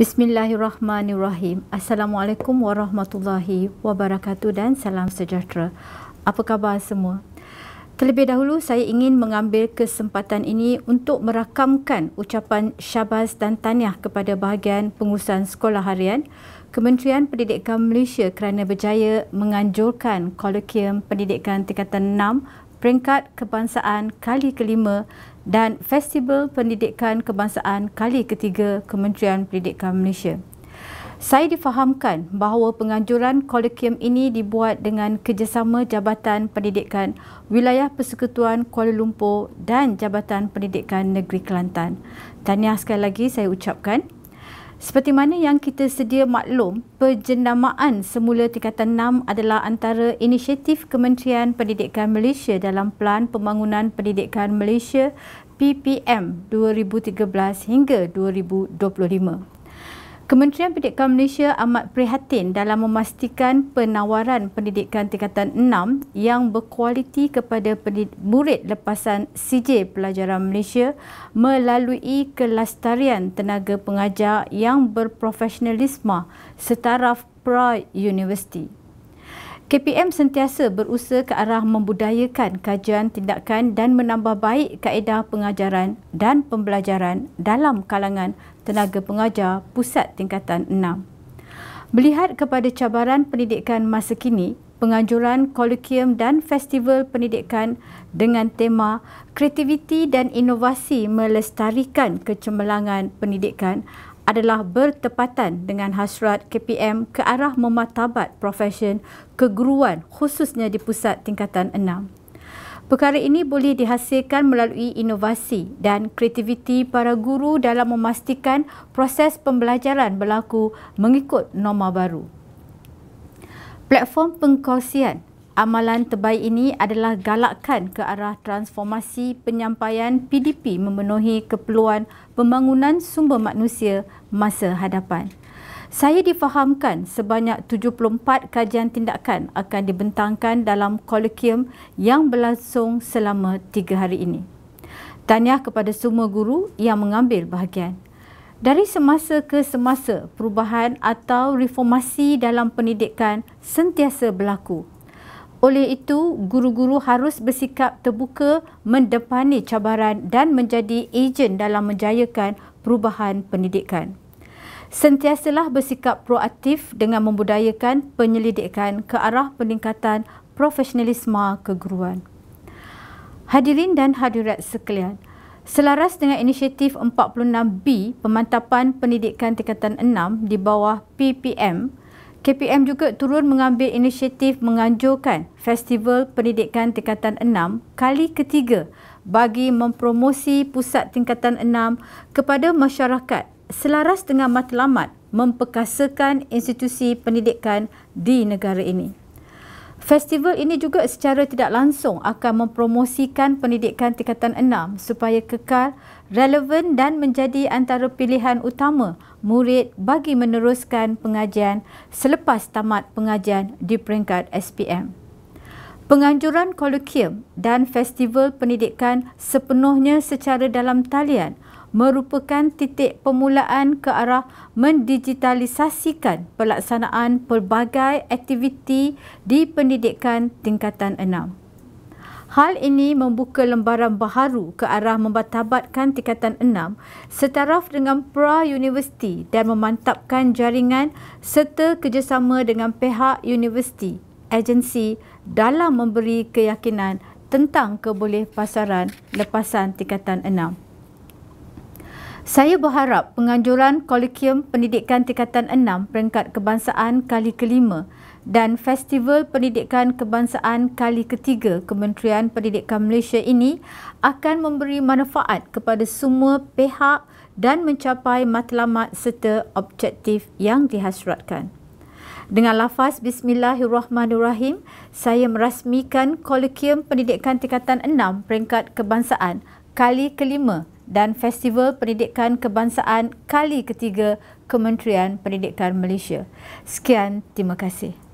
Bismillahirrahmanirrahim. Assalamualaikum warahmatullahi wabarakatuh dan salam sejahtera. Apa khabar semua? Terlebih dahulu, saya ingin mengambil kesempatan ini untuk merakamkan ucapan syabas dan taniah kepada bahagian pengurusan sekolah harian Kementerian Pendidikan Malaysia kerana berjaya menganjurkan kolokium pendidikan tingkatan 6 peringkat kebangsaan kali kelima dan Festival Pendidikan Kebangsaan kali ketiga Kementerian Pendidikan Malaysia. Saya difahamkan bahawa penganjuran kolokium ini dibuat dengan kerjasama Jabatan Pendidikan Wilayah Persekutuan Kuala Lumpur dan Jabatan Pendidikan Negeri Kelantan. Tahniah sekali lagi saya ucapkan. Seperti mana yang kita sedia maklum, penjenamaan semula tingkatan 6 adalah antara inisiatif Kementerian Pendidikan Malaysia dalam plan Pembangunan Pendidikan Malaysia PPM 2013 hingga 2025. Kementerian Pendidikan Malaysia amat prihatin dalam memastikan penawaran pendidikan tingkatan 6 yang berkualiti kepada murid lepasan CJ Pelajaran Malaysia melalui kelastarian tenaga pengajar yang berprofesionalisme setaraf pra-universiti. KPM sentiasa berusaha ke arah membudayakan kajian tindakan dan menambah baik kaedah pengajaran dan pembelajaran dalam kalangan tenaga pengajar pusat tingkatan 6. Melihat kepada cabaran pendidikan masa kini, penganjuran kolokium dan festival pendidikan dengan tema kreativiti dan inovasi melestarikan kecemerlangan pendidikan adalah bertepatan dengan hasrat KPM ke arah mematabat profesion keguruan khususnya di pusat tingkatan 6. Perkara ini boleh dihasilkan melalui inovasi dan kreativiti para guru dalam memastikan proses pembelajaran berlaku mengikut norma baru. Platform pengkongsian amalan terbaik ini adalah galakkan ke arah transformasi penyampaian PDP memenuhi keperluan pembangunan sumber manusia masa hadapan. Saya difahamkan sebanyak 74 kajian tindakan akan dibentangkan dalam kolokium yang berlangsung selama 3 hari ini. Tahniah kepada semua guru yang mengambil bahagian. Dari semasa ke semasa, perubahan atau reformasi dalam pendidikan sentiasa berlaku. Oleh itu, guru-guru harus bersikap terbuka mendepani cabaran dan menjadi ejen dalam menjayakan perubahan pendidikan sentiasalah bersikap proaktif dengan membudayakan penyelidikan ke arah peningkatan profesionalisme keguruan. Hadirin dan hadirat sekalian, selaras dengan inisiatif 46B pemantapan pendidikan tingkatan 6 di bawah PPM, KPM juga turun mengambil inisiatif menganjurkan Festival Pendidikan Tingkatan 6 kali ketiga bagi mempromosi pusat tingkatan 6 kepada masyarakat selaras dengan matlamat memperkasakan institusi pendidikan di negara ini. Festival ini juga secara tidak langsung akan mempromosikan pendidikan tingkatan enam supaya kekal, relevan dan menjadi antara pilihan utama murid bagi meneruskan pengajian selepas tamat pengajian di peringkat SPM penganjuran kolokium dan festival pendidikan sepenuhnya secara dalam talian merupakan titik permulaan ke arah mendigitalisasikan pelaksanaan pelbagai aktiviti di pendidikan tingkatan enam. Hal ini membuka lembaran baharu ke arah membatabatkan tingkatan enam setaraf dengan pra-universiti dan memantapkan jaringan serta kerjasama dengan pihak universiti agensi dalam memberi keyakinan tentang keboleh pasaran lepasan tingkatan 6. Saya berharap penganjuran kolekium pendidikan tingkatan 6 peringkat kebangsaan kali kelima dan Festival Pendidikan Kebangsaan kali ketiga Kementerian Pendidikan Malaysia ini akan memberi manfaat kepada semua pihak dan mencapai matlamat serta objektif yang dihasratkan. Dengan lafaz Bismillahirrahmanirrahim, saya merasmikan kolokium pendidikan tingkatan 6 peringkat kebangsaan kali kelima dan festival pendidikan kebangsaan kali ketiga Kementerian Pendidikan Malaysia. Sekian, terima kasih.